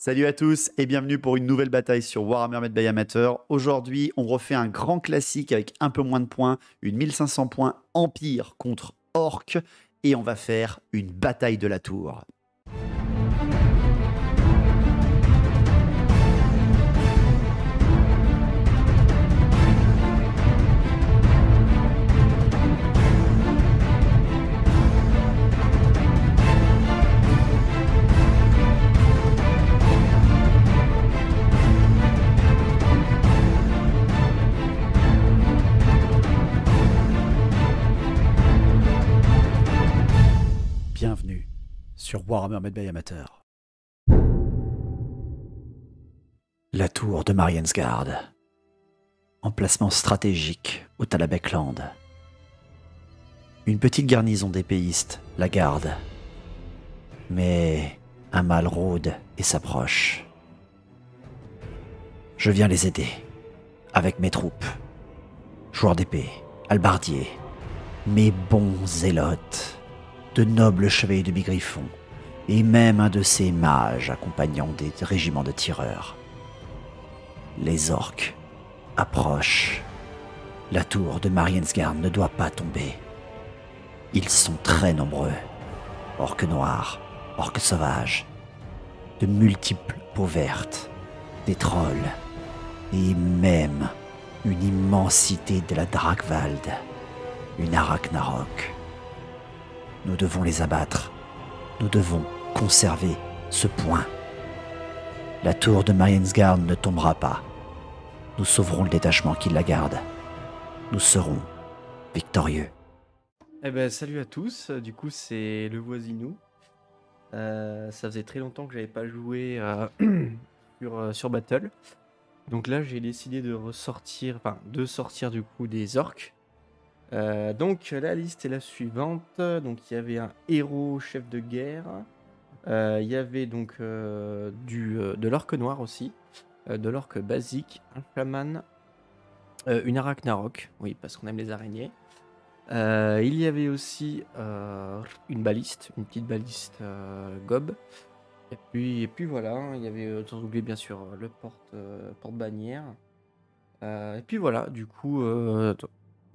Salut à tous et bienvenue pour une nouvelle bataille sur Warhammer by Amateur. Aujourd'hui, on refait un grand classique avec un peu moins de points, une 1500 points Empire contre Orc, et on va faire une bataille de la tour. sur Warhammer Medbay Amateur. La tour de Mariensgard. Emplacement stratégique au Talabekland. Une petite garnison d'épéistes la garde. Mais un mal rôde et s'approche. Je viens les aider. Avec mes troupes. Joueurs d'épée, albardiers, mes bons zélotes de nobles chevaliers de Bigriffon, et même un de ces mages accompagnant des régiments de tireurs. Les orques approchent. La tour de Mariensgarn ne doit pas tomber. Ils sont très nombreux. Orques noirs, orques sauvages, de multiples peaux vertes, des trolls, et même une immensité de la Drakvald, une Arachnarok. Nous devons les abattre. Nous devons conserver ce point. La tour de Mariensgarde ne tombera pas. Nous sauverons le détachement qui la garde. Nous serons victorieux. Eh ben, salut à tous. Euh, du coup, c'est le voisinou. Euh, ça faisait très longtemps que j'avais pas joué euh, sur, sur Battle. Donc là, j'ai décidé de ressortir, enfin, de sortir du coup des orques euh, donc la liste est la suivante. Donc il y avait un héros chef de guerre. Euh, il y avait donc euh, du, de l'orque noir aussi, de l'orque basique, un chaman, une arachnarok, oui parce qu'on aime les araignées. il y avait aussi une baliste, une petite baliste gob. Et puis, et puis voilà, hein, il y avait sans oublier bien sûr le porte, porte bannière. et puis voilà, du coup,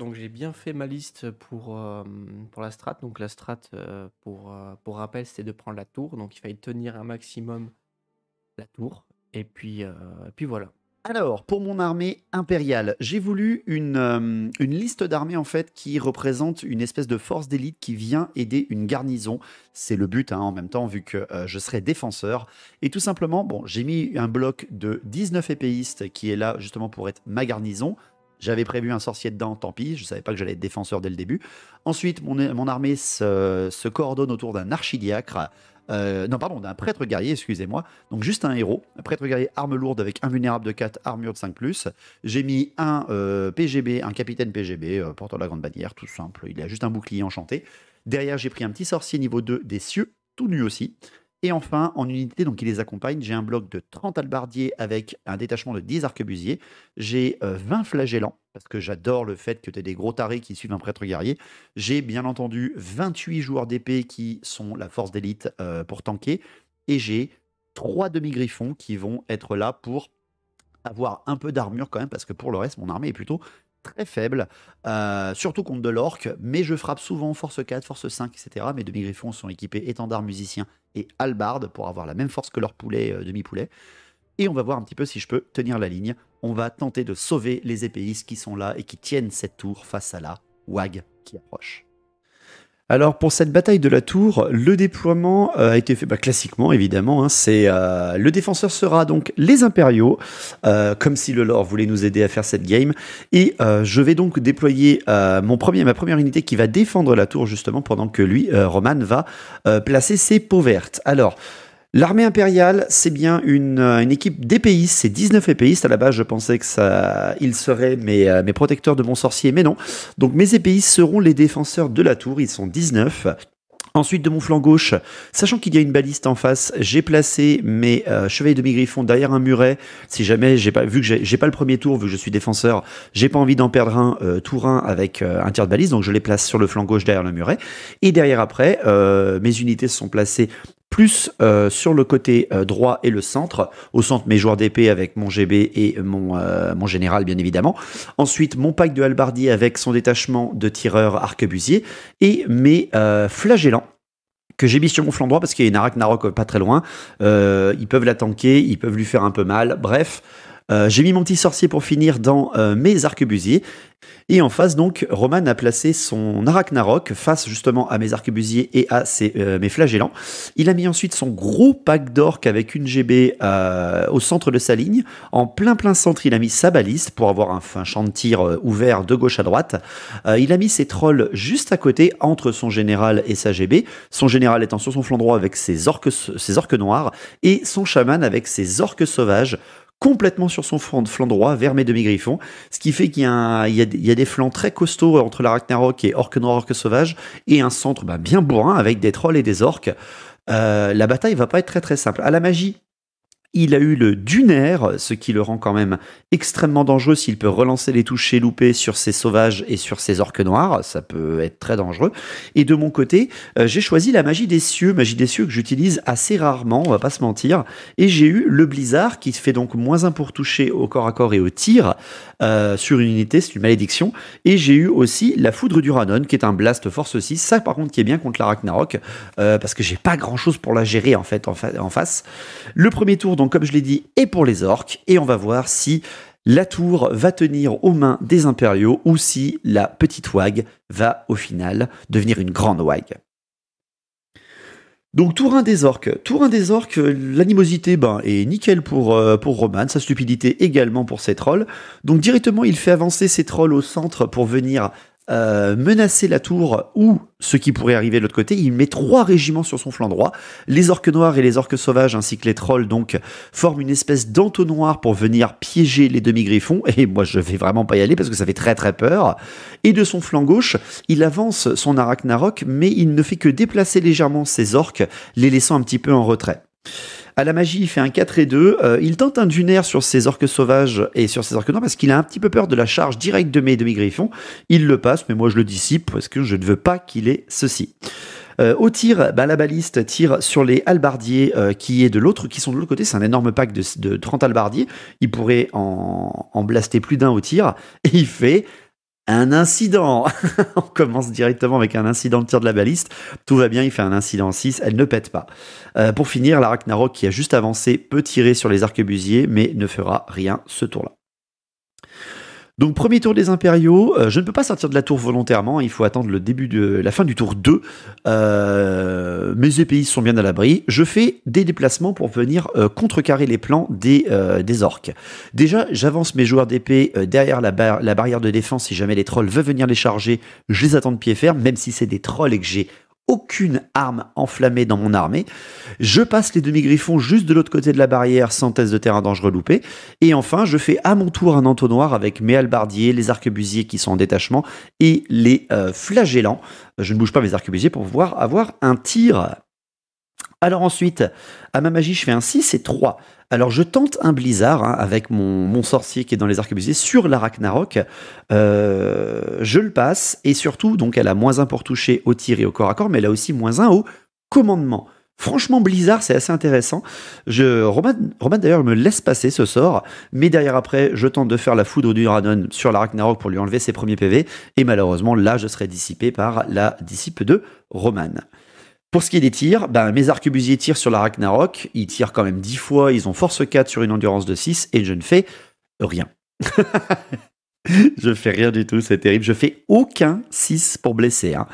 donc j'ai bien fait ma liste pour, euh, pour la strat. Donc la strat, euh, pour, euh, pour rappel, c'est de prendre la tour. Donc il fallait tenir un maximum la tour. Et puis, et puis voilà. Alors, pour mon armée impériale, j'ai voulu une, une liste d'armées en fait qui représente une espèce de force d'élite qui vient aider une garnison. C'est le but hein, en même temps, vu que je serai défenseur. Et tout simplement, bon, j'ai mis un bloc de 19 épéistes qui est là justement pour être ma garnison. J'avais prévu un sorcier dedans, tant pis, je ne savais pas que j'allais être défenseur dès le début. Ensuite, mon, armée se, coordonne autour d'un archidiacre. Euh, non, pardon, d'un prêtre guerrier, excusez-moi. Donc, juste un héros. Un prêtre guerrier, arme lourde avec invulnérable de 4, armure de 5. J'ai mis un euh, PGB, un capitaine PGB, portant euh, porteur de la grande bannière, tout simple. Il a juste un bouclier enchanté. Derrière, j'ai pris un petit sorcier niveau 2 des cieux, tout nu aussi. Et enfin, en unité, donc qui les accompagne, j'ai un bloc de 30 albardiers avec un détachement de 10 arquebusiers. J'ai 20 euh, flagellants, parce que j'adore le fait que tu aies des gros tarés qui suivent un prêtre guerrier. J'ai bien entendu 28 joueurs d'épée qui sont la force d'élite euh, pour tanker. Et j'ai 3 demi-griffons qui vont être là pour avoir un peu d'armure quand même, parce que pour le reste, mon armée est plutôt très faible, euh, surtout contre de l'orque. mais je frappe souvent force 4, force 5, etc. Mes demi-griffons sont équipés étendard musicien et halbarde pour avoir la même force que leur poulet, euh, demi-poulet. Et on va voir un petit peu si je peux tenir la ligne. On va tenter de sauver les épéistes qui sont là et qui tiennent cette tour face à la WAG qui approche. Alors pour cette bataille de la tour, le déploiement euh, a été fait bah, classiquement évidemment. Hein, c'est euh, le défenseur sera donc les impériaux, euh, comme si le lore voulait nous aider à faire cette game. Et je vais donc déployer mon premier, ma première unité qui va défendre la tour justement pendant que lui, Roman, va placer ses peaux vertes. Alors L'armée impériale, c'est bien une, euh, équipe d'épéistes, c'est 19 épéistes. À la base, je pensais que ça, ils seraient mes, euh, mes protecteurs de mon sorcier, mais non. Donc mes épéistes seront les défenseurs de la tour, ils sont 19. Ensuite, de mon flanc gauche, sachant qu'il y a une baliste en face, j'ai placé mes cheveux chevaliers de griffon derrière un muret. Si jamais j'ai pas vu que j'ai pas le premier tour, vu que je suis défenseur, j'ai pas envie d'en perdre un euh, tour 1 avec euh, un tiers de baliste. donc je les place sur le flanc gauche derrière le muret. Et derrière après, mes unités se sont placées plus euh, sur le côté euh, droit et le centre. Au centre, mes joueurs d'épée avec mon GB et mon, euh, mon général, bien évidemment. Ensuite, mon pack de halbardier avec son détachement de tireurs arquebusiers et mes flagellants que j'ai mis sur mon flanc droit parce qu'il y a une pas très loin. ils peuvent la tanker, ils peuvent lui faire un peu mal. Bref, euh, j'ai mis mon petit sorcier pour finir dans euh, mes arquebusiers. Et en face, donc, Roman a placé son Arachnarok face justement à mes arquebusiers et à euh, mes flagellants. Il a mis ensuite son gros pack d'orques avec une GB au centre de sa ligne. En plein plein centre, il a mis sa baliste pour avoir un, fin champ de tir ouvert de gauche à droite. il a mis ses trolls juste à côté entre son général et sa GB. Son général étant sur son flanc droit avec ses orques, ses orques noirs et son chaman avec ses orques sauvages complètement sur son flanc, flanc droit vers mes demi-griffons, ce qui fait qu'il y, a des flancs très costauds entre la et Orque Noir, Orque Sauvage, et un centre bah, bien bourrin avec des trolls et des orques. Euh, la bataille va pas être très très simple. À la magie, il a eu le dunaire, ce qui le rend quand même extrêmement dangereux s'il peut relancer les et louper sur ses sauvages et sur ses orques noirs. Ça peut être très dangereux. Et de mon côté, euh, j'ai choisi la magie des cieux, magie des cieux que j'utilise assez rarement, on va pas se mentir. Et j'ai eu le blizzard qui fait donc moins un pour toucher au corps à corps et au tir euh, sur une unité, c'est une malédiction. Et j'ai eu aussi la foudre du Ranon, qui est un blast force 6. Ça par contre qui est bien contre la euh, parce que j'ai pas grand chose pour la gérer en fait en, en face. Le premier tour donc comme je l'ai dit, et pour les orques. Et on va voir si la tour va tenir aux mains des impériaux ou si la petite wag va au final devenir une grande wag. Donc tour 1 des orques. Tour 1 des orques, l'animosité ben, est nickel pour, euh, pour Roman, sa stupidité également pour ses trolls. Donc directement il fait avancer ses trolls au centre pour venir euh, menacer la tour ou ce qui pourrait arriver de l'autre côté. Il met trois régiments sur son flanc droit. Les orques noirs et les orques sauvages ainsi que les trolls donc forment une espèce d'entonnoir pour venir piéger les demi-griffons. Et moi je vais vraiment pas y aller parce que ça fait très très peur. Et de son flanc gauche, il avance son Arachnarok mais il ne fait que déplacer légèrement ses orques, les laissant un petit peu en retrait. À la magie, il fait un 4 et 2. Euh, il tente un dunaire sur ses orques sauvages et sur ses orques noirs parce qu'il a un petit peu peur de la charge directe de mes demi-griffons. Il le passe, mais moi je le dissipe parce que je ne veux pas qu'il ait ceci. Euh, au tir, bah, la baliste tire sur les halbardiers euh, qui est de l'autre, qui sont de l'autre côté. C'est un énorme pack de, 30 halbardiers. Il pourrait en, en blaster plus d'un au tir. Et il fait un incident. on commence directement avec un incident de tir de la baliste. Tout va bien, il fait un incident 6, elle ne pète pas. Euh, pour finir, la Ragnarok qui a juste avancé peut tirer sur les arquebusiers, mais ne fera rien ce tour-là. Donc premier tour des impériaux, euh, je ne peux pas sortir de la tour volontairement, il faut attendre le début de la fin du tour 2. Euh, mes épées sont bien à l'abri. Je fais des déplacements pour venir euh, contrecarrer les plans des, des orques. Déjà, j'avance mes joueurs d'épée derrière la, la, barrière de défense si jamais les trolls veulent venir les charger, je les attends de pied ferme, même si c'est des trolls et que j'ai aucune arme enflammée dans mon armée. Je passe les demi-griffons juste de l'autre côté de la barrière sans test de terrain dangereux loupé. Et enfin, je fais à mon tour un entonnoir avec mes halbardiers, les arquebusiers qui sont en détachement et les euh, flagellants. Je ne bouge pas mes arquebusiers pour pouvoir avoir un tir. Alors ensuite, à ma magie, je fais un 6 et 3. Alors je tente un blizzard hein, avec mon, sorcier qui est dans les arquebusiers sur l'Arachnarok. Euh, je le passe et surtout, donc elle a moins 1 pour toucher au tir et au corps à corps, mais elle a aussi moins 1 au commandement. Franchement, Blizzard, c'est assez intéressant. Je, Roman, d'ailleurs me laisse passer ce sort, mais derrière après, je tente de faire la foudre du Ranon sur l'Arachnarok pour lui enlever ses premiers PV, et malheureusement, là, je serai dissipé par la disciple de Roman. Pour ce qui est des tirs, ben, mes arquebusiers tirent sur la Ragnarok, ils tirent quand même 10 fois, ils ont force 4 sur une endurance de 6, et je ne fais rien. je fais rien du tout, c'est terrible. Je fais aucun 6 pour blesser. Hein.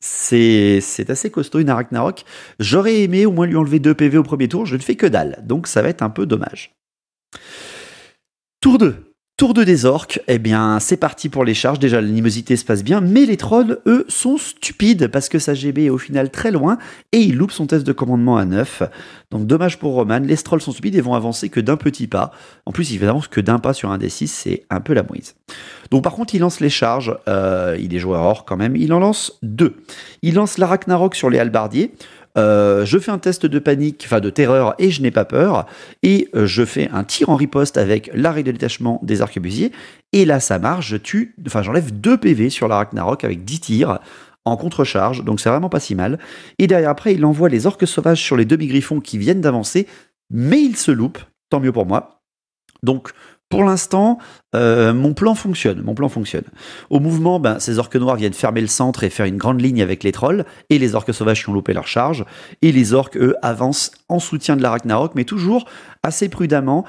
C'est, c'est assez costaud une Ragnarok. J'aurais aimé au moins lui enlever 2 PV au premier tour, je ne fais que dalle, donc ça va être un peu dommage. Tour 2. Tour 2 des orques, eh bien c'est parti pour les charges, déjà l'animosité se passe bien, mais les trolls, eux, sont stupides parce que sa GB est au final très loin et il loupe son test de commandement à 9. Donc dommage pour Roman, les trolls sont stupides et vont avancer que d'un petit pas. En plus ils avancent que d'un pas sur un des 6, c'est un peu la mouise. Donc par contre il lance les charges, euh, il est joueur or quand même, il en lance deux. Il lance l'Arachnarok sur les halbardiers, euh, je fais un test de panique, enfin de terreur, et je n'ai pas peur, et euh, je fais un tir en riposte avec l'arrêt de détachement des arquebusiers, et là ça marche, je tue, enfin j'enlève 2 PV sur l'Arachnarok avec 10 tirs, en contrecharge. donc c'est vraiment pas si mal. Et derrière, après, il envoie les orques sauvages sur les demi-griffons qui viennent d'avancer, mais il se loupe, tant mieux pour moi. Donc, pour l'instant, euh, mon plan fonctionne. Mon plan fonctionne. Au mouvement, ben, ces orques noirs viennent fermer le centre et faire une grande ligne avec les trolls, et les orques sauvages qui ont loupé leur charge. Et les orques, eux, avancent en soutien de l'Arachnarok, mais toujours assez prudemment.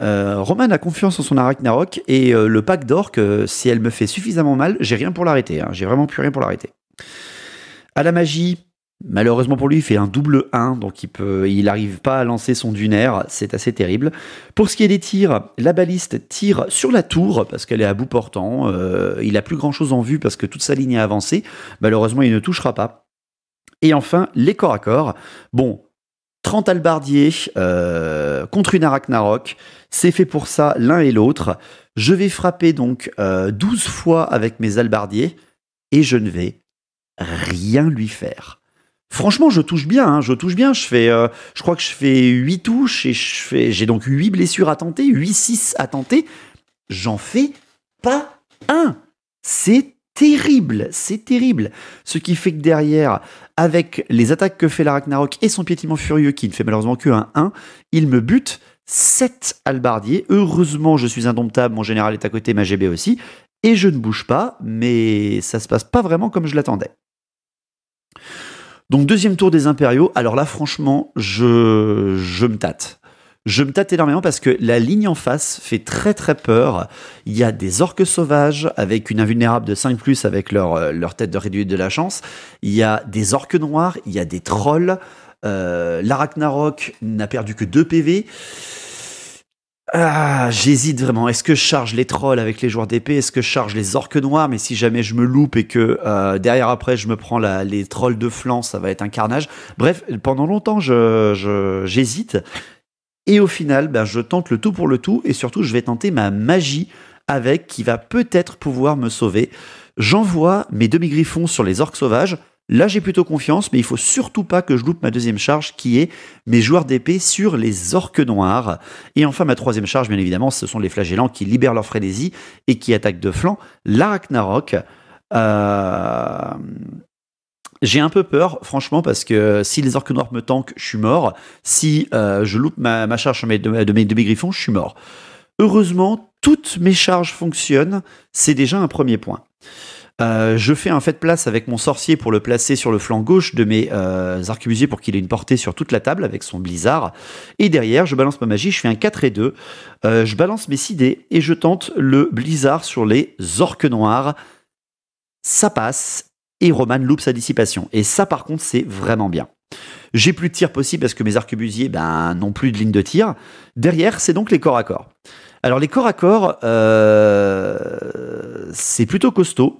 Euh, Roman a confiance en son Arachnarok et euh, le pack d'orques, si elle me fait suffisamment mal, j'ai rien pour l'arrêter. Hein, j'ai vraiment plus rien pour l'arrêter. À la magie, Malheureusement pour lui, il fait un double 1, donc il peut, il n'arrive pas à lancer son dunaire, c'est assez terrible. Pour ce qui est des tirs, la baliste tire sur la tour parce qu'elle est à bout portant, euh, il n'a plus grand chose en vue parce que toute sa ligne est avancée, malheureusement il ne touchera pas. Et enfin, les corps à corps. Bon, 30 albardiers euh, contre une Arachnarok, c'est fait pour ça l'un et l'autre. Je vais frapper donc 12 euh, fois avec mes albardiers et je ne vais rien lui faire. Franchement, je touche bien, hein, je touche bien. Je fais, euh, je crois que je fais 8 touches et je fais, j'ai donc 8 blessures à tenter, 8 6 à tenter. J'en fais pas un. C'est terrible, c'est terrible. Ce qui fait que derrière, avec les attaques que fait la et son piétinement furieux qui ne fait malheureusement que un 1, il me bute 7 albardiers. Heureusement, je suis indomptable, mon général est à côté, ma GB aussi, et je ne bouge pas, mais ça se passe pas vraiment comme je l'attendais. Donc deuxième tour des impériaux. Alors là, franchement, je, je me tâte. Je me tâte énormément parce que la ligne en face fait très très peur. Il y a des orques sauvages avec une invulnérable de 5 plus avec leur, euh, leur tête de réduite de la chance. Il y a des orques noirs, il y a des trolls. Euh, n'a perdu que 2 PV. Ah, j'hésite vraiment. Est-ce que je charge les trolls avec les joueurs d'épée Est-ce que je charge les orques noirs Mais si jamais je me loupe et que euh, derrière après je me prends les trolls de flanc, ça va être un carnage. Bref, pendant longtemps, j'hésite. Je, et au final, ben, je tente le tout pour le tout. Et surtout, je vais tenter ma magie avec qui va peut-être pouvoir me sauver. J'envoie mes demi-griffons sur les orques sauvages. Là, j'ai plutôt confiance, mais il faut surtout pas que je loupe ma deuxième charge qui est mes joueurs d'épée sur les orques noirs. Et enfin, ma troisième charge, bien évidemment, ce sont les flagellants qui libèrent leur frénésie et qui attaquent de flanc l'Arachnarok. Euh, j'ai un peu peur, franchement, parce que si les orques noirs me tankent, je suis mort. Si euh, je loupe ma, charge de, mes griffons je suis mort. Heureusement, toutes mes charges fonctionnent. C'est déjà un premier point. Euh, je fais un fait de place avec mon sorcier pour le placer sur le flanc gauche de mes arc euh, arquebusiers pour qu'il ait une portée sur toute la table avec son blizzard. Et derrière, je balance ma magie, je fais un 4 et 2. Euh, je balance mes 6 dés et je tente le blizzard sur les orques noirs. Ça passe et Roman loupe sa dissipation. Et ça, par contre, c'est vraiment bien. J'ai plus de tir possible parce que mes arquebusiers ben, n'ont plus de ligne de tir. Derrière, c'est donc les corps à corps. Alors les corps à corps, c'est plutôt costaud.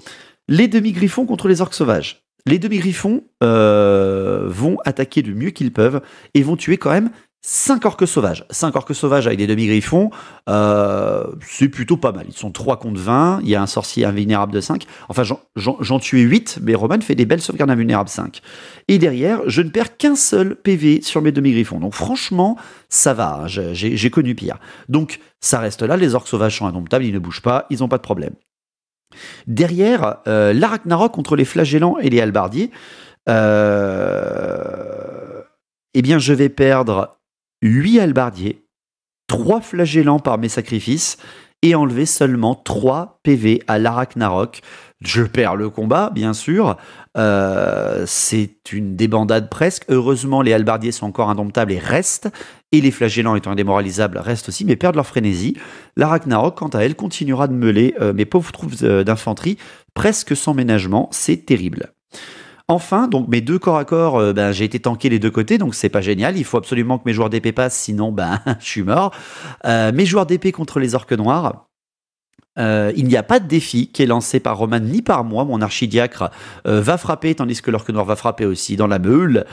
Les demi-griffons contre les orques sauvages. Les demi-griffons euh, vont attaquer du mieux qu'ils peuvent et vont tuer quand même 5 orques sauvages. 5 orques sauvages avec des demi-griffons, euh, c'est plutôt pas mal. Ils sont 3 contre 20, il y a un sorcier invulnérable de 5. Enfin, j'en tuais 8, mais Roman fait des belles sauvegardes invulnérables 5. Et derrière, je ne perds qu'un seul PV sur mes demi-griffons. Donc franchement, ça va, hein. j'ai connu pire. Donc ça reste là, les orques sauvages sont indomptables, ils ne bougent pas, ils n'ont pas de problème. Derrière, euh, contre les flagellants et les halbardiers, euh, eh bien, je vais perdre 8 albardiers, 3 flagellants par mes sacrifices et enlever seulement 3 PV à l'Arachnarok. Je perds le combat, bien sûr. Euh, c'est une débandade presque. Heureusement, les albardiers sont encore indomptables et restent. Et les flagellants étant indémoralisables restent aussi, mais perdent leur frénésie. L'Arachnarok, quant à elle, continuera de meuler euh, mes pauvres troupes euh, d'infanterie presque sans ménagement. C'est terrible. Enfin, donc mes deux corps à corps, euh, ben, j'ai été tanké les deux côtés, donc c'est pas génial. Il faut absolument que mes joueurs d'épée passent, sinon ben, je suis mort. Euh, mes joueurs d'épée contre les orques noirs. Euh, il n'y a pas de défi qui est lancé par Roman ni par moi. Mon archidiacre va frapper, tandis que l'orque noir va frapper aussi dans la meule.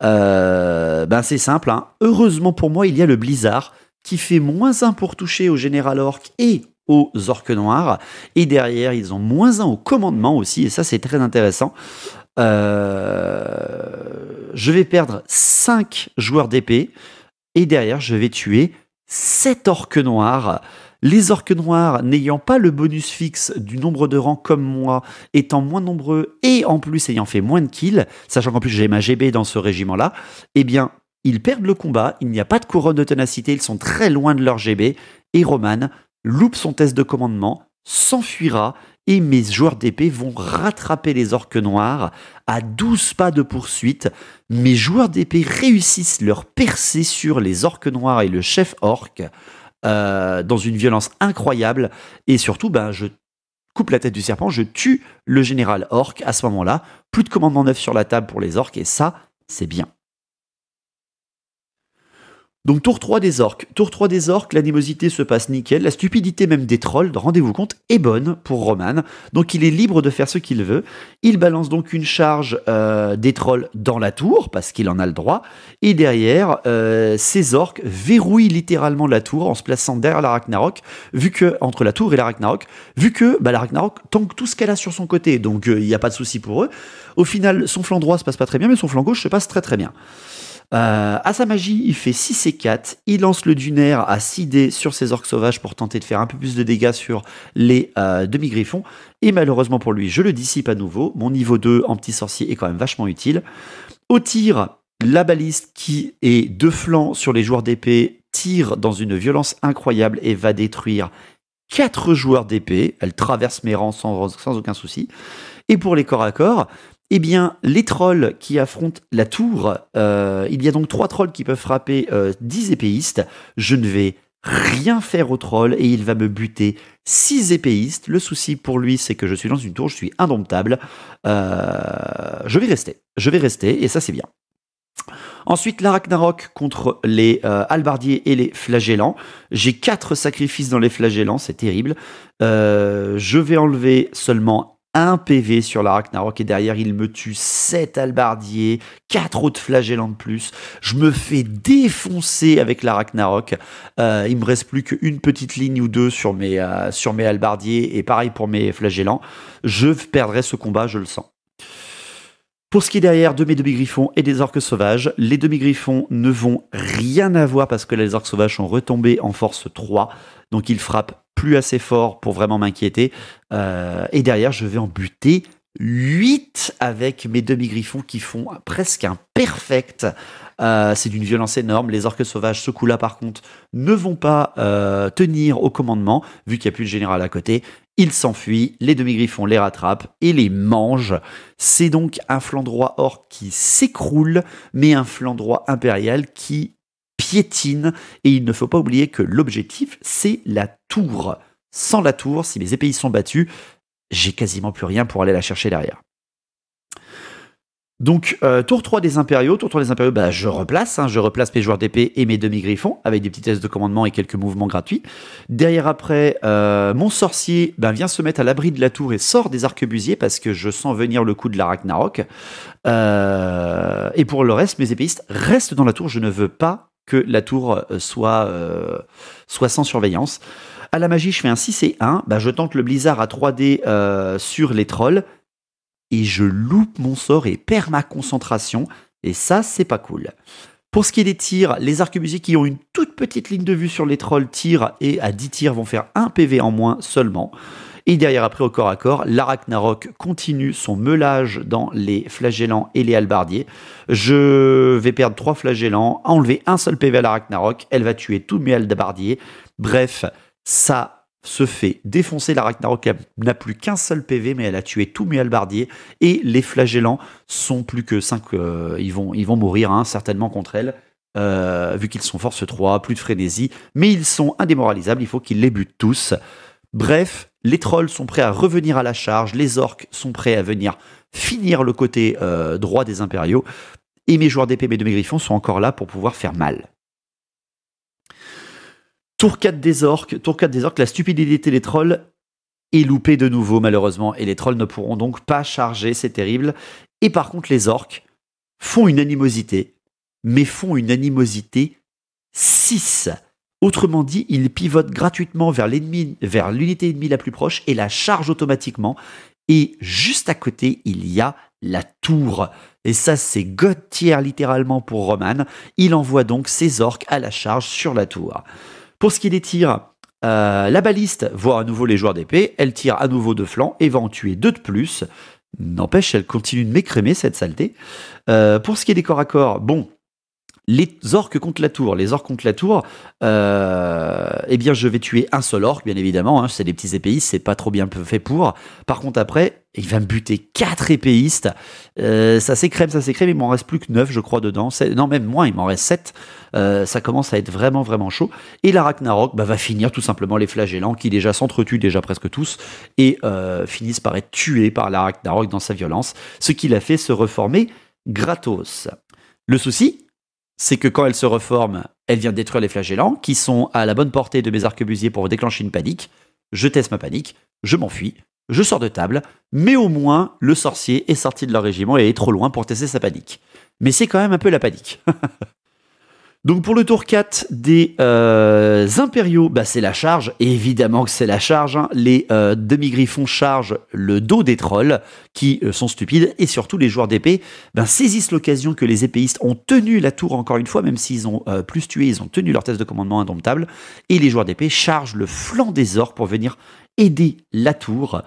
ben c'est simple. Hein. Heureusement pour moi, il y a le blizzard qui fait moins 1 pour toucher au général orque et aux orques noirs. Et derrière, ils ont moins 1 au commandement aussi, et ça c'est très intéressant. Euh, je vais perdre 5 joueurs d'épée. Et derrière, je vais tuer 7 orques noirs. Les orques noirs n'ayant pas le bonus fixe du nombre de rangs comme moi, étant moins nombreux et en plus ayant fait moins de kills, sachant qu'en plus j'ai ma GB dans ce régiment-là, eh bien, ils perdent le combat, il n'y a pas de couronne de tenacité, ils sont très loin de leur GB, et Roman loupe son test de commandement, s'enfuira et mes joueurs d'épée vont rattraper les orques noirs à 12 pas de poursuite. Mes joueurs d'épée réussissent leur percée sur les orques noirs et le chef orque euh, dans une violence incroyable et surtout ben, je coupe la tête du serpent, je tue le général orque à ce moment-là. Plus de commandement neuf sur la table pour les orques et ça, c'est bien. Donc tour 3 des orques. Tour 3 des orques, l'animosité se passe nickel, la stupidité même des trolls, rendez-vous compte, est bonne pour Roman. Donc il est libre de faire ce qu'il veut. Il balance donc une charge euh, des trolls dans la tour, parce qu'il en a le droit. Et derrière, ses euh, orques verrouillent littéralement la tour en se plaçant derrière la Ragnarok, vu que, entre la tour et la Ragnarok, vu que bah, la Ragnarok tank tout ce qu'elle a sur son côté, donc euh, il n'y a pas de souci pour eux. Au final, son flanc droit se passe pas très bien, mais son flanc gauche se passe très très bien. Euh, à sa magie, il fait 6 et 4. Il lance le dunaire à 6 dés sur ses orques sauvages pour tenter de faire un peu plus de dégâts sur les euh, demi-griffons. Et malheureusement pour lui, je le dissipe à nouveau. Mon niveau 2 en petit sorcier est quand même vachement utile. Au tir, la baliste qui est de flanc sur les joueurs d'épée tire dans une violence incroyable et va détruire 4 joueurs d'épée. Elle traverse mes rangs sans aucun souci. Et pour les corps à corps, eh bien, les trolls qui affrontent la tour, euh, il y a donc trois trolls qui peuvent frapper 10 euh, épéistes. Je ne vais rien faire au trolls et il va me buter 6 épéistes. Le souci pour lui, c'est que je suis dans une tour, je suis indomptable. Euh, je vais rester. Je vais rester et ça, c'est bien. Ensuite, l'Arachnarok contre les albardiers et les flagellants. J'ai 4 sacrifices dans les flagellants, c'est terrible. je vais enlever seulement un PV sur la et derrière il me tue 7 albardiers, 4 autres flagellants de plus. Je me fais défoncer avec la Ragnarok. Euh, il me reste plus qu'une petite ligne ou deux sur mes, euh, sur mes albardiers et pareil pour mes flagellants. Je perdrai ce combat, je le sens. Pour ce qui est derrière de mes demi-griffons et des orques sauvages, les demi-griffons ne vont rien avoir parce que les orques sauvages sont retombés en force 3, donc ils frappent plus assez fort pour vraiment m'inquiéter. Euh, et derrière, je vais en buter 8 avec mes demi-griffons qui font presque un perfect. Euh, c'est d'une violence énorme. Les orques sauvages, ce coup-là, par contre, ne vont pas euh, tenir au commandement, vu qu'il n'y a plus de général à côté. Il s'enfuit, les demi-griffons les rattrapent et les mangent. C'est donc un flanc droit orc qui s'écroule, mais un flanc droit impérial qui piétine. Et il ne faut pas oublier que l'objectif, c'est la tour. Sans la tour, si mes épées y sont battues, j'ai quasiment plus rien pour aller la chercher derrière. Donc, euh, tour 3 des impériaux. Tour 3 des impériaux, bah, je replace. Hein, je replace mes joueurs d'épée et mes demi-griffons avec des petites tests de commandement et quelques mouvements gratuits. Derrière, après, euh, mon sorcier ben, vient se mettre à l'abri de la tour et sort des arquebusiers parce que je sens venir le coup de la Ragnarok. Euh, et pour le reste, mes épéistes restent dans la tour. Je ne veux pas que la tour soit, sans surveillance. À la magie, je fais un 6 et 1. Bah, je tente le blizzard à 3D sur les trolls et je loupe mon sort et perds ma concentration. Et ça, c'est pas cool. Pour ce qui est des tirs, les arquebusiers qui ont une toute petite ligne de vue sur les trolls tirent et à 10 tirs vont faire un PV en moins seulement. Et derrière, après, au corps à corps, l'Arachnarok continue son meulage dans les flagellants et les albardiers. Je vais perdre trois flagellants, enlever un seul PV à l'Arachnarok, elle va tuer tous mes albardiers. Bref, ça se fait défoncer. La Ragnarok n'a plus qu'un seul PV, mais elle a tué tout Mualbardier. Et les flagellants sont plus que 5. Euh, ils, vont, ils vont mourir, hein, certainement contre elle. Euh, vu qu'ils sont force 3, plus de frénésie. Mais ils sont indémoralisables, il faut qu'ils les butent tous. Bref, les trolls sont prêts à revenir à la charge, les orques sont prêts à venir finir le côté euh, droit des impériaux, et mes joueurs d'épée, mes demi-griffons sont encore là pour pouvoir faire mal. Tour 4 des orques, tour 4 des orques, la stupidité des trolls est loupée de nouveau malheureusement et les trolls ne pourront donc pas charger, c'est terrible. Et par contre les orques font une animosité, mais font une animosité 6. Autrement dit, ils pivotent gratuitement vers l'ennemi, vers l'unité ennemie la plus proche et la charge automatiquement. Et juste à côté, il y a la tour. Et ça, c'est tier littéralement pour Roman. Il envoie donc ses orques à la charge sur la tour. Pour ce qui est des tirs, euh, la baliste voit à nouveau les joueurs d'épée, elle tire à nouveau de flanc et tuer deux de plus. N'empêche, elle continue de m'écrémer cette saleté. Euh, pour ce qui est des corps à corps, bon, les orques contre la tour. Les orques contre la tour, euh, eh bien, je vais tuer un seul orque, bien évidemment. Hein. c'est des petits épéistes, c'est pas trop bien fait pour. Par contre, après, il va me buter quatre épéistes. Euh, ça s'écrème, ça s'écrème. Il m'en reste plus que 9, je crois, dedans. Non, même moins, il m'en reste 7. Euh, ça commence à être vraiment, vraiment chaud. Et la bah, va finir tout simplement les flagellants qui déjà s'entretuent déjà presque tous et euh, finissent par être tués par la dans sa violence. Ce qui l'a fait se reformer gratos. Le souci, c'est que quand elle se reforme, elle vient détruire les flagellants, qui sont à la bonne portée de mes arquebusiers pour déclencher une panique. Je teste ma panique, je m'enfuis, je sors de table, mais au moins le sorcier est sorti de leur régiment et est trop loin pour tester sa panique. Mais c'est quand même un peu la panique. Donc pour le tour 4 des euh, impériaux, bah c'est la charge, évidemment que c'est la charge. Hein. Les euh, demi-griffons chargent le dos des trolls qui euh, sont stupides et surtout les joueurs d'épée ben, saisissent l'occasion que les épéistes ont tenu la tour encore une fois, même s'ils ont plus tué, ils ont tenu leur test de commandement indomptable. Et les joueurs d'épée chargent le flanc des ors pour venir aider la tour.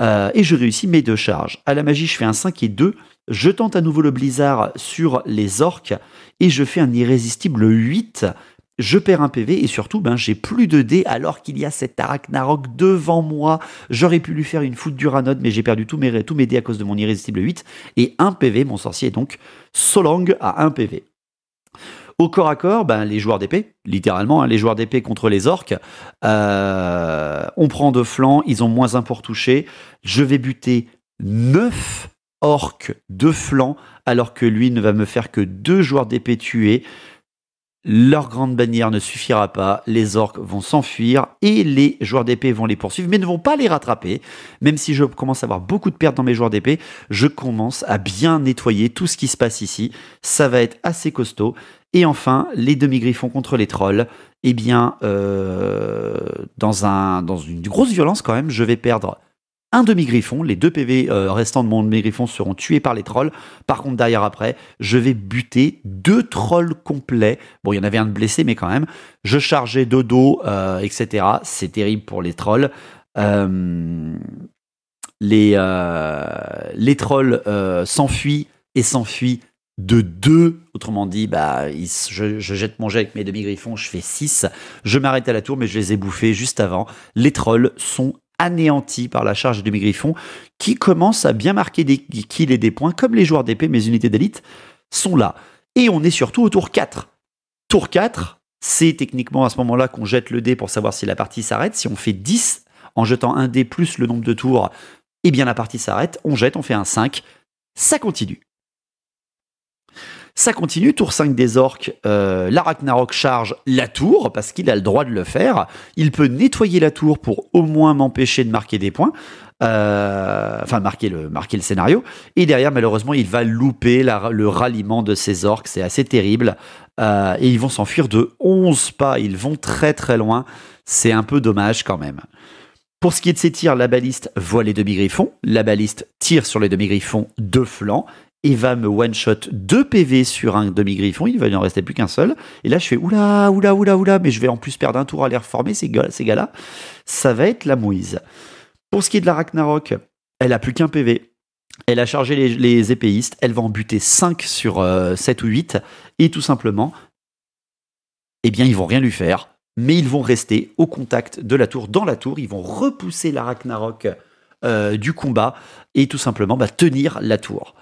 et je réussis mes deux charges. À la magie, je fais un 5 et 2 je tente à nouveau le blizzard sur les orques et je fais un irrésistible 8. Je perds un PV et surtout, ben, j'ai plus de dés alors qu'il y a cet Arachnarok devant moi. J'aurais pu lui faire une foute du mais j'ai perdu tous mes, mes dés à cause de mon irrésistible 8. Et un PV, mon sorcier est donc Solang à un PV. Au corps à corps, ben, les joueurs d'épée, littéralement, hein, les joueurs d'épée contre les orques, euh, on prend de flanc, ils ont moins un pour toucher. Je vais buter 9 orc de flanc, alors que lui ne va me faire que deux joueurs d'épée tués. Leur grande bannière ne suffira pas, les orques vont s'enfuir et les joueurs d'épée vont les poursuivre, mais ne vont pas les rattraper. Même si je commence à avoir beaucoup de pertes dans mes joueurs d'épée, je commence à bien nettoyer tout ce qui se passe ici. Ça va être assez costaud. Et enfin, les demi-griffons contre les trolls. Eh bien, euh, dans, un, dans une grosse violence quand même, je vais perdre un demi-griffon. Les deux PV euh, restants de mon demi-griffon seront tués par les trolls. Par contre, derrière après, je vais buter deux trolls complets. Bon, il y en avait un de blessé, mais quand même. Je chargeais de dos, euh, etc. C'est terrible pour les trolls. Euh, les, les trolls s'enfuient et s'enfuient de deux. autrement dit, bah, je, jette mon jet avec mes demi-griffons, je fais six. je m'arrête à la tour, mais je les ai bouffés juste avant. Les trolls sont anéanti par la charge de Migriffon qui commence à bien marquer des kills et des points, comme les joueurs d'épée, mes unités d'élite sont là. Et on est surtout au tour 4. Tour 4, c'est techniquement à ce moment-là qu'on jette le dé pour savoir si la partie s'arrête. Si on fait 10 en jetant un dé plus le nombre de tours, eh bien la partie s'arrête, on jette, on fait un 5, ça continue. Ça continue, tour 5 des orques, euh, l'Arachnarok charge la tour, parce qu'il a le droit de le faire. Il peut nettoyer la tour pour au moins m'empêcher de marquer des points. Euh, enfin marquer le, scénario. Et derrière, malheureusement, il va louper le ralliement de ses orques, c'est assez terrible. Euh, et ils vont s'enfuir de 11 pas, ils vont très très loin, c'est un peu dommage quand même. Pour ce qui est de ses tirs, la baliste voit les demi-griffons, la baliste tire sur les demi-griffons de flanc, il va me one-shot 2 PV sur un demi-griffon, il va lui en rester plus qu'un seul. Et là, je fais oula, oula, oula, oula, mais je vais en plus perdre un tour à les reformer, ces gars-là. ça va être la mouise. Pour ce qui est de la Ragnarok, elle a plus qu'un PV. Elle a chargé les, épéistes, elle va en buter 5 sur 7 euh, ou 8, et tout simplement, eh bien, ils vont rien lui faire, mais ils vont rester au contact de la tour, dans la tour, ils vont repousser la Ragnarok euh, du combat, et tout simplement bah, tenir la tour.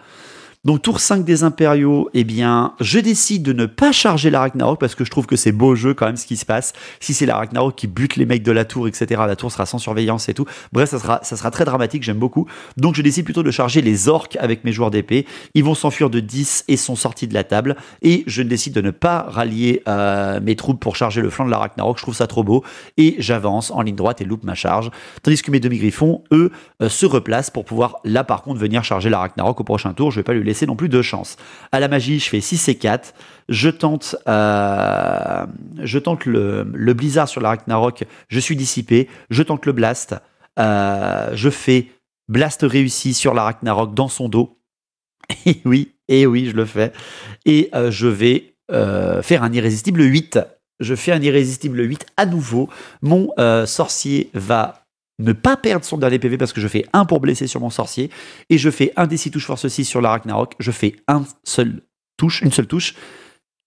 Donc tour 5 des impériaux, eh bien, je décide de ne pas charger la parce que je trouve que c'est beau jeu quand même ce qui se passe. Si c'est la qui bute les mecs de la tour, etc., la tour sera sans surveillance et tout. Bref, ça sera, ça sera très dramatique, j'aime beaucoup. Donc je décide plutôt de charger les orques avec mes joueurs d'épée. Ils vont s'enfuir de 10 et sont sortis de la table. Et je décide de ne pas rallier euh, mes troupes pour charger le flanc de la Je trouve ça trop beau. Et j'avance en ligne droite et loupe ma charge. Tandis que mes demi-griffons, eux, euh, se replacent pour pouvoir, là par contre, venir charger la au prochain tour. Je vais pas lui laisser c'est non plus de chance. À la magie, je fais 6 et 4. Je tente, euh, je tente le, blizzard sur Ragnarok. Je suis dissipé. Je tente le blast. Euh, je fais blast réussi sur Ragnarok dans son dos. Et oui, et oui, je le fais. Et euh, je vais faire un irrésistible 8. Je fais un irrésistible 8 à nouveau. Mon sorcier va ne pas perdre son dernier PV parce que je fais un pour blesser sur mon sorcier et je fais un des 6 touches force 6 sur la Ragnarok. Je fais un seul touche, une seule touche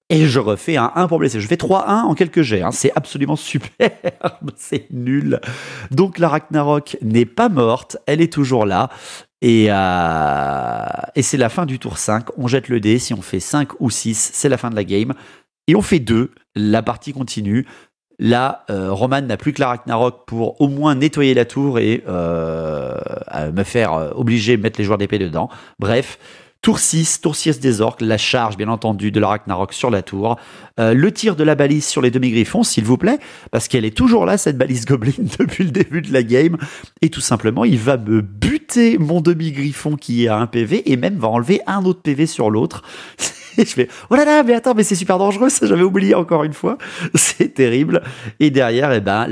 et je refais un 1 pour blesser. Je fais 3-1 en quelques jets. Hein. C'est absolument superbe. C'est nul. Donc la Ragnarok n'est pas morte. Elle est toujours là. Et, euh, et c'est la fin du tour 5. On jette le dé. Si on fait 5 ou 6, c'est la fin de la game. Et on fait 2. La partie continue. Là, euh, Roman n'a plus que la pour au moins nettoyer la tour et euh, me faire euh, obliger de mettre les joueurs d'épée dedans. Bref, tour 6, tour 6 des orques, la charge bien entendu de la sur la tour, le tir de la balise sur les demi-griffons, s'il vous plaît, parce qu'elle est toujours là, cette balise goblin, depuis le début de la game. Et tout simplement, il va me buter mon demi-griffon qui est à un PV et même va enlever un autre PV sur l'autre. Et je fais, oh là là, mais attends, mais c'est super dangereux, ça j'avais oublié encore une fois. C'est terrible. Et derrière, et eh ben,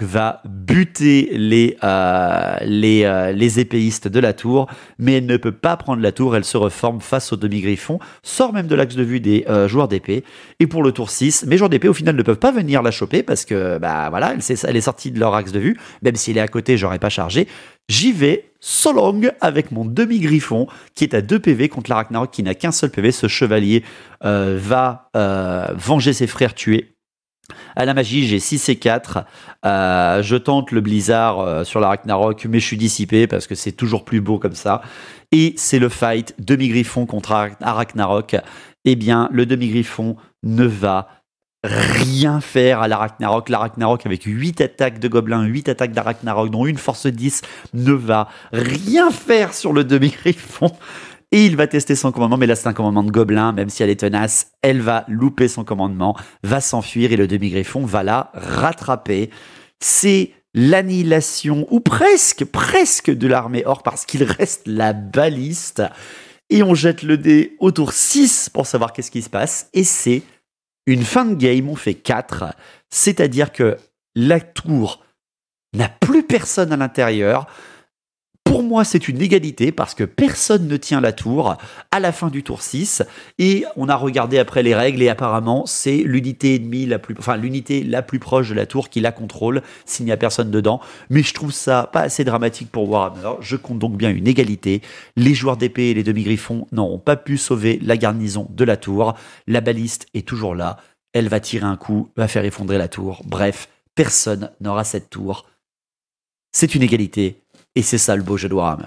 va buter les, euh, les, euh, les épéistes de la tour, mais elle ne peut pas prendre la tour, elle se reforme face au demi-griffon, sort même de l'axe de vue des euh, joueurs d'épée. Et pour le tour 6, mes joueurs d'épée au final ne peuvent pas venir la choper parce que, bah voilà, elle, elle est sortie de leur axe de vue, même s'il est à côté, j'aurais pas chargé. J'y vais, Solong, avec mon demi-griffon, qui est à 2 PV contre la qui n'a qu'un seul PV. Ce chevalier euh, va euh, venger ses frères tués. À la magie, j'ai 6 et 4. je tente le blizzard euh, sur la mais je suis dissipé parce que c'est toujours plus beau comme ça. Et c'est le fight demi-griffon contre Arachnarok. Eh bien, le demi-griffon ne va rien faire à l'Arachnarok. L'Arachnarok avec 8 attaques de gobelins, 8 attaques d'Arachnarok, dont une force 10, ne va rien faire sur le demi-griffon. Et il va tester son commandement, mais là c'est un commandement de gobelin, même si elle est tenace, elle va louper son commandement, va s'enfuir et le demi-griffon va la rattraper. C'est l'annihilation, ou presque, presque de l'armée or, parce qu'il reste la baliste. Et on jette le dé autour 6 pour savoir qu'est-ce qui se passe, et c'est une fin de game, on fait 4, c'est-à-dire que la tour n'a plus personne à l'intérieur. Pour moi, c'est une égalité parce que personne ne tient la tour à la fin du tour 6. Et on a regardé après les règles et apparemment, c'est l'unité la plus, l'unité la plus proche de la tour qui la contrôle s'il n'y a personne dedans. Mais je trouve ça pas assez dramatique pour Warhammer. Je compte donc bien une égalité. Les joueurs d'épée et les demi-griffons n'auront pas pu sauver la garnison de la tour. La baliste est toujours là. Elle va tirer un coup, va faire effondrer la tour. Bref, personne n'aura cette tour. C'est une égalité et c'est ça le beau jeu de Warhammer.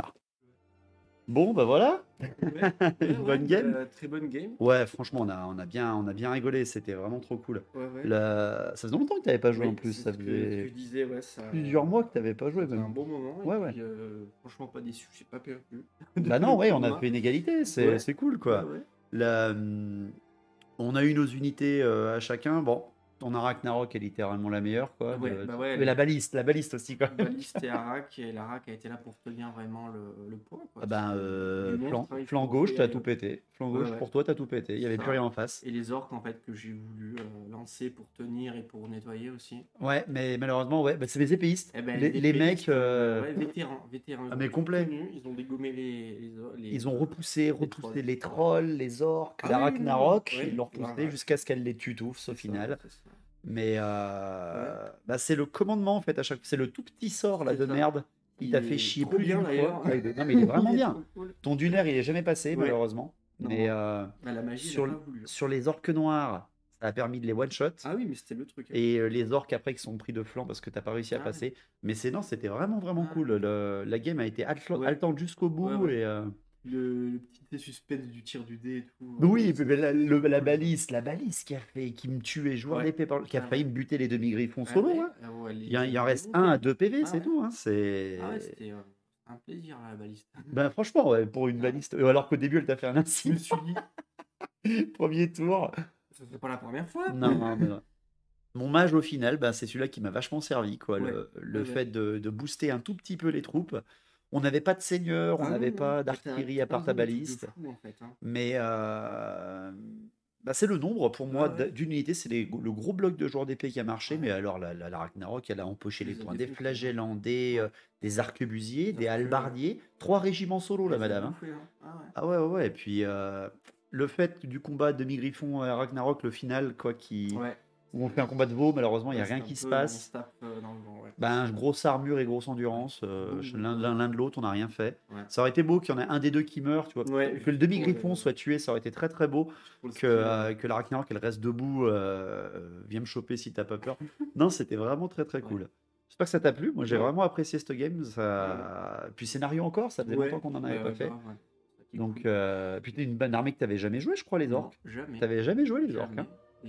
Bon, bah voilà. Une bonne game. Euh, très bonne game. Ouais, franchement, on a, on a, bien, on a bien rigolé. C'était vraiment trop cool. la... Ça faisait longtemps que tu n'avais pas joué en plus. Ça faisait disais, ça... plusieurs mois que tu n'avais pas joué. Même. un bon moment. Ouais ouais. Euh, franchement, pas déçu. J'ai pas perdu. bah non, ouais, on a fait une égalité. C'est cool, quoi. La... Hum, on a eu nos unités euh, à chacun. Bon, ton Arak Narok est littéralement la meilleure. Quoi, mais ah bah la baliste, la baliste aussi. Quoi. La baliste et Arak, et l'Arak a été là pour tenir vraiment le, le Quoi. Ah ben, euh, flanc, gauche, t'as euh, tout pété. Flanc gauche, pour toi, t'as tout pété. Il n'y avait plus rien en face. Et les orques, en fait, que j'ai voulu euh, lancer pour tenir et pour nettoyer aussi. Ouais, mais malheureusement, ouais, bah, c'est eh ben, les épéistes. les, mecs. vétérans. vétérans ah, mais complet. ils ont dégommé les, ils ont repoussé, repoussé les trolls, les orques, ah l'Arak Narok. Ils l'ont repoussé jusqu'à ce qu'elle les tue tous au final. Mais euh, bah, c'est le commandement en fait à chaque fois. C'est le tout petit sort là de merde. qui t'a fait chier plus bien d'ailleurs. non mais il est vraiment bien. Ton dunaire il est jamais passé malheureusement. Mais sur, les orques noirs, ça a permis de les one shot. Ah oui mais c'était le truc. Et euh, les orques après qui sont pris de flanc parce que t'as pas réussi à ah passer. Mais c'est non c'était vraiment vraiment ah. cool. la game a été attendue jusqu'au bout et euh, le, petit suspect du tir du dé et tout. Hein. Oui, la, le, la, balise, la balise qui a fait, qui me tuait, joueur d'épée, qui a ah failli me buter les demi-griffons ah solo. Ah il, y en reste un à deux PV, c'est tout. Hein. C'est. c'était euh, un plaisir la balise. Ben franchement, pour une balise, euh, alors qu'au début elle t'a fait un insigne. Suis... Premier tour. C'est pas la première fois. Non, non, non. Mon mage, au final, ben, c'est celui-là qui m'a vachement servi. Quoi. Le, le fait de, de, booster un tout petit peu les troupes, on n'avait pas de seigneur, on ah n'avait pas d'artillerie à part ta baliste. Hein. Mais euh, bah, c'est le nombre pour moi d'unité, d'une c'est le gros bloc de joueurs d'épée qui a marché. mais alors la, Ragnarok, elle a empoché les, points des flagellants, euh, des arquebusiers, des halbardiers, trois régiments solo là, madame. Hein. Hein. Ah, ah ouais, ouais, ouais. Et puis euh, le fait du combat demi-griffon à Ragnarok, le final, quoi, qui on fait un combat de veau, malheureusement, il n'y a rien qui se passe. Euh, ben, grosse armure et grosse endurance, euh, l'un de l'autre, on n'a rien fait. Ça aurait été beau qu'il y en ait un des deux qui meurt, tu vois. que le demi-griffon soit tué, ça aurait été très très beau. Euh, que, la que qu'elle reste debout, viens me choper si t'as pas peur. non, c'était vraiment très très cool. J'espère que ça t'a plu. Moi, j'ai vraiment apprécié ce game. Puis scénario encore, ça faisait longtemps qu'on n'en avait pas fait. Donc, putain, une bonne armée que t'avais jamais joué, je crois, les orques. tu T'avais jamais joué les orques. Hein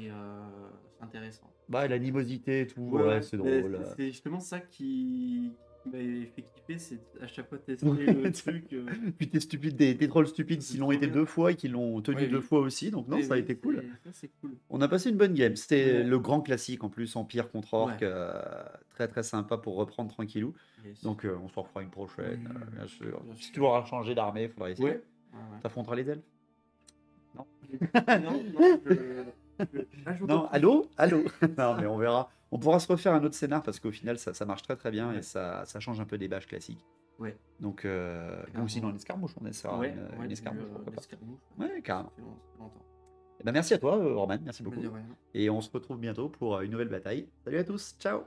intéressant. Bah, l'animosité et tout, ouais, c'est drôle. C'est justement ça qui, m'a fait kiffer, c'est à chaque fois tester le truc. Euh. Puis t'es stupide, trolls stupides s'ils l'ont été deux fois et qu'ils l'ont tenu deux fois aussi, donc non, ça a été cool. On a passé une bonne game. C'était le grand classique en plus, Empire contre Orc, euh, très très sympa pour reprendre tranquillou. Donc euh, on se refera une prochaine, bien sûr. si tu voudras changer d'armée, il faudra essayer. T'affronteras les ailes Non, non, non ah, non, allô Allô Non, mais on verra. On pourra se refaire un autre scénar parce qu'au final, ça, marche très très bien et ça, change un peu des bâches classiques. Ouais. Donc, euh, ou sinon, une escarmouche, on essaiera ouais, une, escarmouche. Euh, ouais, carrément. Eh ben, merci à toi, euh, Roman. Merci beaucoup. et on se retrouve bientôt pour une nouvelle bataille. Salut à tous. Ciao.